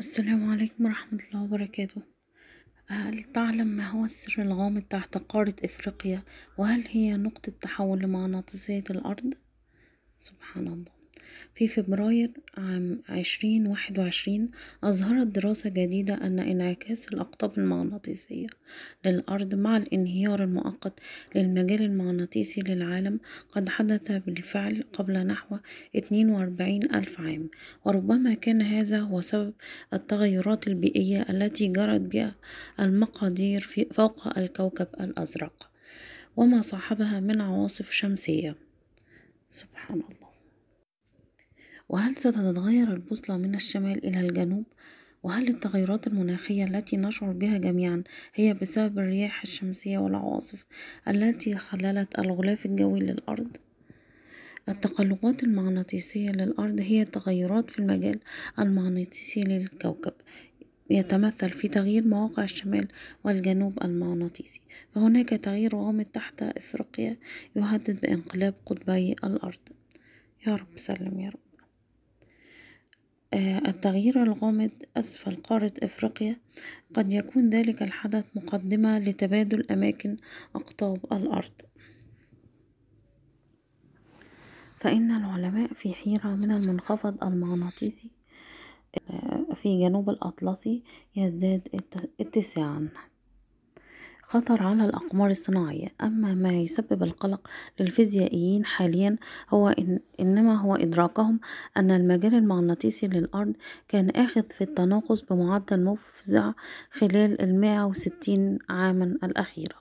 السلام عليكم ورحمة الله وبركاته هل آه، تعلم ما هو السر الغامض تحت قارة إفريقيا وهل هي نقطة تحول لمغناطيسية الأرض؟ سبحان الله في فبراير عام عشرين واحد وعشرين أظهرت دراسة جديدة أن انعكاس الأقطاب المغناطيسية للأرض مع الانهيار المؤقت للمجال المغناطيسي للعالم قد حدث بالفعل قبل نحو 42 ألف عام وربما كان هذا هو سبب التغيرات البيئية التي جرت بها المقادير في فوق الكوكب الأزرق وما صاحبها من عواصف شمسية سبحان الله وهل ستتغير البوصلة من الشمال إلى الجنوب؟ وهل التغيرات المناخية التي نشعر بها جميعا هي بسبب الرياح الشمسية والعواصف التي خللت الغلاف الجوي للأرض؟ التقلبات المغناطيسية للأرض هي التغيرات في المجال المغناطيسي للكوكب يتمثل في تغيير مواقع الشمال والجنوب المغناطيسي فهناك تغيير غامض تحت إفريقيا يهدد بانقلاب قطبي الأرض يا رب سلم يا رب آه، التغيير الغامض أسفل قارة أفريقيا قد يكون ذلك الحدث مقدمة لتبادل أماكن أقطاب الأرض فإن العلماء في حيرة من المنخفض المغناطيسي آه، في جنوب الأطلسي يزداد اتساعا خطر على الأقمار الصناعية أما ما يسبب القلق للفيزيائيين حاليا هو إن إنما هو إدراكهم أن المجال المغناطيسي للأرض كان آخذ في التناقص بمعدل مفزع خلال المائة وستين عاما الأخيرة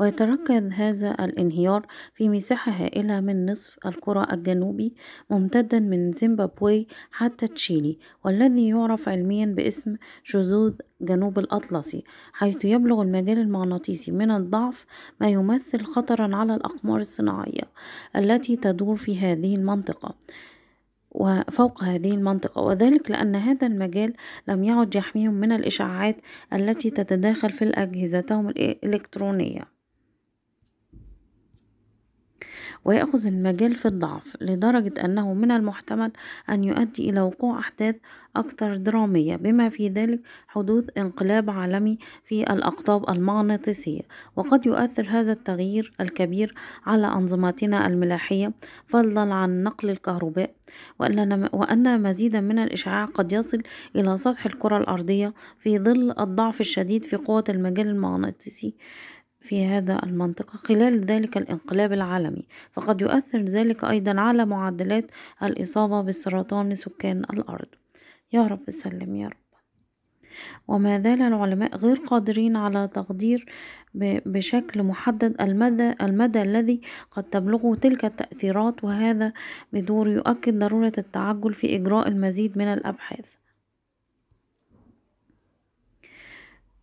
ويتركز هذا الانهيار في مساحة هائلة من نصف الكرة الجنوبي ممتدا من زيمبابوي حتى تشيلي والذي يعرف علميا باسم شذوذ جنوب الأطلسي حيث يبلغ المجال المغناطيسي من الضعف ما يمثل خطرا على الأقمار الصناعية التي تدور في هذه المنطقة وفوق هذه المنطقة وذلك لأن هذا المجال لم يعد يحميهم من الإشعاعات التي تتداخل في أجهزتهم الإلكترونية ويأخذ المجال في الضعف لدرجة أنه من المحتمل أن يؤدي إلى وقوع أحداث أكثر درامية بما في ذلك حدوث انقلاب عالمي في الأقطاب المغناطيسية وقد يؤثر هذا التغيير الكبير على أنظمتنا الملاحية فضلا عن نقل الكهرباء وأن مزيدا من الإشعاع قد يصل إلى سطح الكرة الأرضية في ظل الضعف الشديد في قوة المجال المغناطيسي في هذا المنطقة خلال ذلك الانقلاب العالمي فقد يؤثر ذلك أيضا على معدلات الإصابة بالسرطان لسكان الأرض يا رب سلم يا رب وما زال العلماء غير قادرين على تقدير بشكل محدد المدى, المدى الذي قد تبلغه تلك التأثيرات وهذا بدور يؤكد ضرورة التعجل في إجراء المزيد من الأبحاث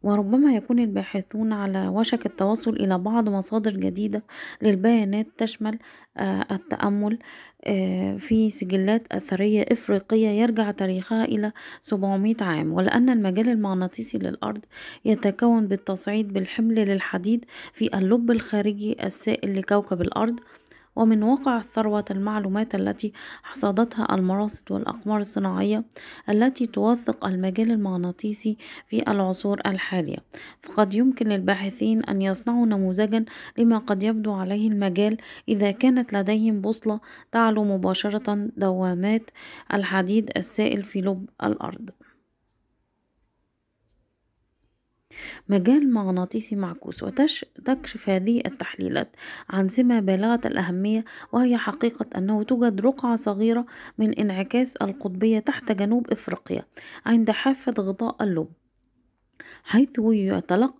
وربما يكون الباحثون على وشك التوصل إلى بعض مصادر جديدة للبيانات تشمل آه، التأمل آه، في سجلات أثرية إفريقية يرجع تاريخها إلى 700 عام ولأن المجال المغناطيسي للأرض يتكون بالتصعيد بالحمل للحديد في اللب الخارجي السائل لكوكب الأرض ومن واقع الثروة المعلومات التي حصدتها المراصد والأقمار الصناعية التي توثق المجال المغناطيسي في العصور الحالية فقد يمكن للباحثين أن يصنعوا نموذجا لما قد يبدو عليه المجال إذا كانت لديهم بوصلة تعلو مباشرة دوامات الحديد السائل في لب الأرض مجال مغناطيسي معكوس وتكشف هذه التحليلات عن سمة بالغة الأهمية وهي حقيقة أنه توجد رقعة صغيرة من انعكاس القطبية تحت جنوب أفريقيا عند حافة غطاء اللب حيث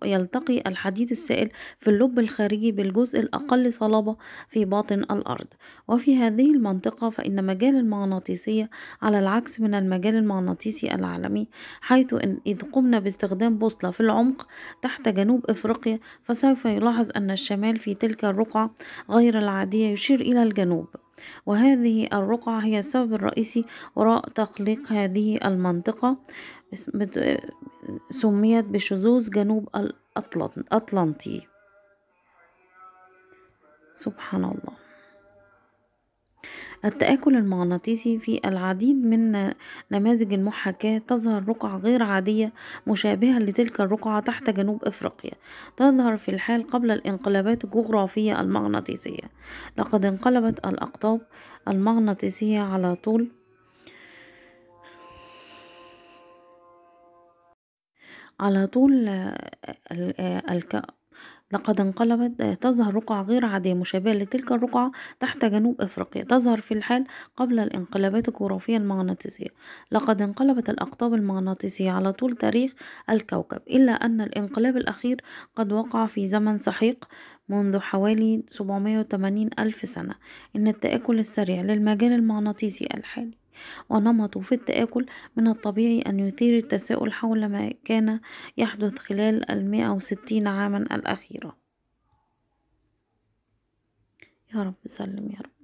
يلتقي الحديد السائل في اللب الخارجي بالجزء الأقل صلابة في باطن الأرض وفي هذه المنطقة فإن مجال المغناطيسية على العكس من المجال المغناطيسي العالمي حيث إن إذ قمنا باستخدام بوصلة في العمق تحت جنوب إفريقيا فسوف يلاحظ أن الشمال في تلك الرقعة غير العادية يشير إلى الجنوب وهذه الرقعة هي السبب الرئيسي وراء تخليق هذه المنطقة سميت بشذوذ جنوب الأطلنطي سبحان الله التآكل المغناطيسي في العديد من نماذج المحاكاة تظهر رقع غير عادية مشابهة لتلك الرقعة تحت جنوب أفريقيا تظهر في الحال قبل الانقلابات الجغرافية المغناطيسية لقد انقلبت الأقطاب المغناطيسية على طول على طول آه، آه، لقد انقلبت آه، تظهر رقعة غير عادية مشابهة لتلك الرقعة تحت جنوب أفريقيا تظهر في الحال قبل الانقلابات الجغرافية المغناطيسية لقد انقلبت الأقطاب المغناطيسية على طول تاريخ الكوكب إلا أن الانقلاب الأخير قد وقع في زمن سحيق منذ حوالي 780 ألف سنة إن التآكل السريع للمجال المغناطيسي الحالي ونمطه في التآكل من الطبيعي أن يثير التساؤل حول ما كان يحدث خلال المائة وستين عاما الأخيرة يا رب سلم يا رب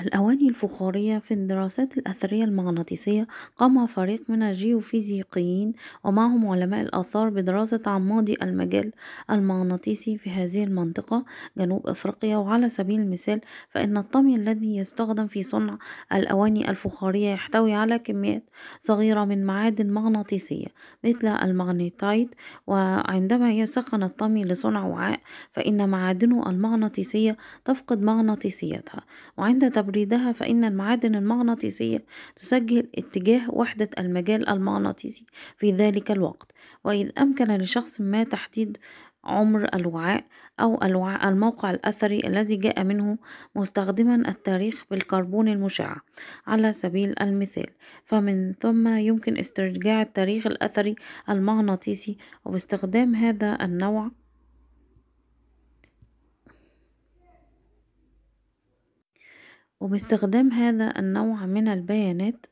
الأواني الفخارية في الدراسات الأثرية المغناطيسية قام فريق من الجيوفيزيقيين ومعهم علماء الآثار بدراسة عماضي المجال المغناطيسي في هذه المنطقة جنوب أفريقيا وعلى سبيل المثال فإن الطمي الذي يستخدم في صنع الأواني الفخارية يحتوي على كميات صغيرة من معادن مغناطيسية مثل المغنيتايت وعندما يسخن الطمي لصنع وعاء فإن معادنه المغناطيسية تفقد مغناطيسيتها وعند تبريدها فإن المعادن المغناطيسية تسجل اتجاه وحدة المجال المغناطيسي في ذلك الوقت وإذ أمكن لشخص ما تحديد عمر الوعاء أو الوعاء الموقع الأثري الذي جاء منه مستخدما التاريخ بالكربون المشع على سبيل المثال فمن ثم يمكن استرجاع التاريخ الأثري المغناطيسي وباستخدام هذا النوع وباستخدام هذا النوع من البيانات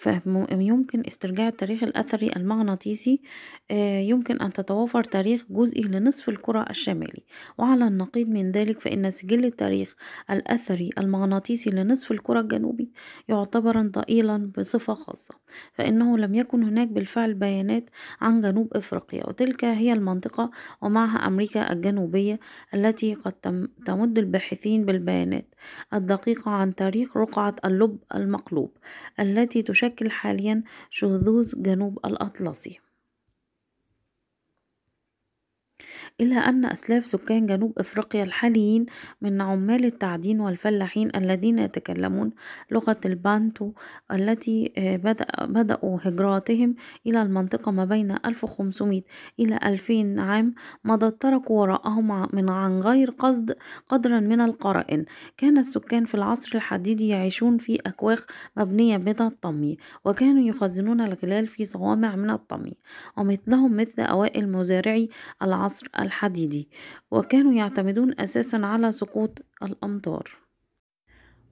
فيمكن استرجاع التاريخ الأثري المغناطيسي آه، يمكن أن تتوافر تاريخ جزئي لنصف الكرة الشمالي وعلى النقيض من ذلك فإن سجل التاريخ الأثري المغناطيسي لنصف الكرة الجنوبي يعتبر ضئيلا بصفة خاصة فإنه لم يكن هناك بالفعل بيانات عن جنوب إفريقيا وتلك هي المنطقة ومعها أمريكا الجنوبية التي قد تمد الباحثين بالبيانات الدقيقة عن تاريخ رقعة اللب المقلوب التي تشكل تشكل حاليا شذوذ جنوب الأطلسي إلا أن أسلاف سكان جنوب أفريقيا الحاليين من عمال التعدين والفلاحين الذين يتكلمون لغة البانتو التي آه، بدأوا هجراتهم إلى المنطقة ما بين 1500 إلى 2000 عام مضت تركوا وراءهم من عن غير قصد قدرا من القرائن كان السكان في العصر الحديدي يعيشون في أكواخ مبنية من الطمي وكانوا يخزنون الغلال في صوامع من الطمي ومثلهم مثل أوائل مزارعي العصر الحديدي الحديدي وكانوا يعتمدون أساسا على سقوط الأمطار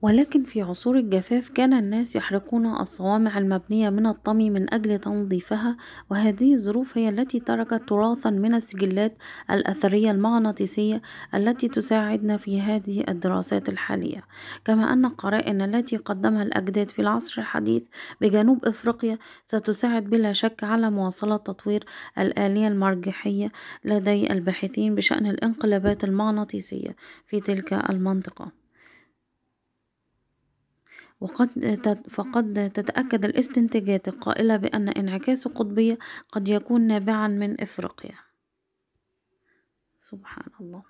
ولكن في عصور الجفاف كان الناس يحرقون الصوامع المبنية من الطمي من أجل تنظيفها وهذه الظروف هي التي تركت تراثا من السجلات الأثرية المغناطيسية التي تساعدنا في هذه الدراسات الحالية كما أن القرائن التي قدمها الأجداد في العصر الحديث بجنوب إفريقيا ستساعد بلا شك على مواصلة تطوير الآلية المرجحية لدي الباحثين بشأن الانقلابات المغناطيسية في تلك المنطقة وقد فقد تتأكد الاستنتاجات القائلة بأن انعكاس القطبية قد يكون نابعا من إفريقيا سبحان الله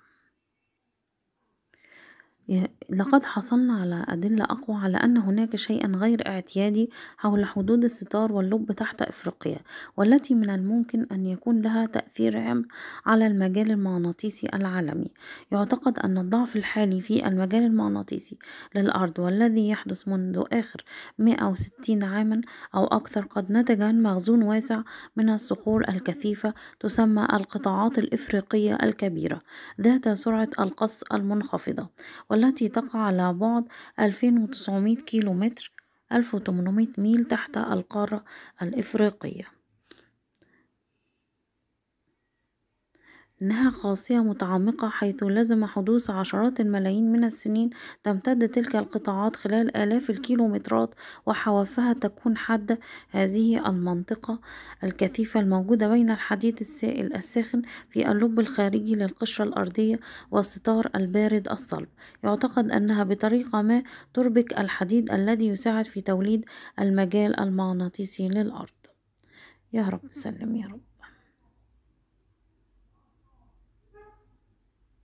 لقد حصلنا على أدلة أقوى على أن هناك شيئا غير اعتيادي حول حدود الستار واللب تحت أفريقيا والتي من الممكن أن يكون لها تأثير عام على المجال المغناطيسي العالمي يعتقد أن الضعف الحالي في المجال المغناطيسي للأرض والذي يحدث منذ آخر 160 عاما أو أكثر قد نتج عن مخزون واسع من الصخور الكثيفة تسمى القطاعات الإفريقية الكبيرة ذات سرعة القص المنخفضة والتي تقع على بعد 2900 كيلومتر 1800 ميل تحت القارة الإفريقية إنها خاصية متعمقة حيث لزم حدوث عشرات الملايين من السنين تمتد تلك القطاعات خلال آلاف الكيلومترات وحوافها تكون حد هذه المنطقة الكثيفة الموجودة بين الحديد السائل الساخن في اللب الخارجي للقشرة الأرضية والستار البارد الصلب يعتقد أنها بطريقة ما تربك الحديد الذي يساعد في توليد المجال المغناطيسي للأرض يا رب سلم يا رب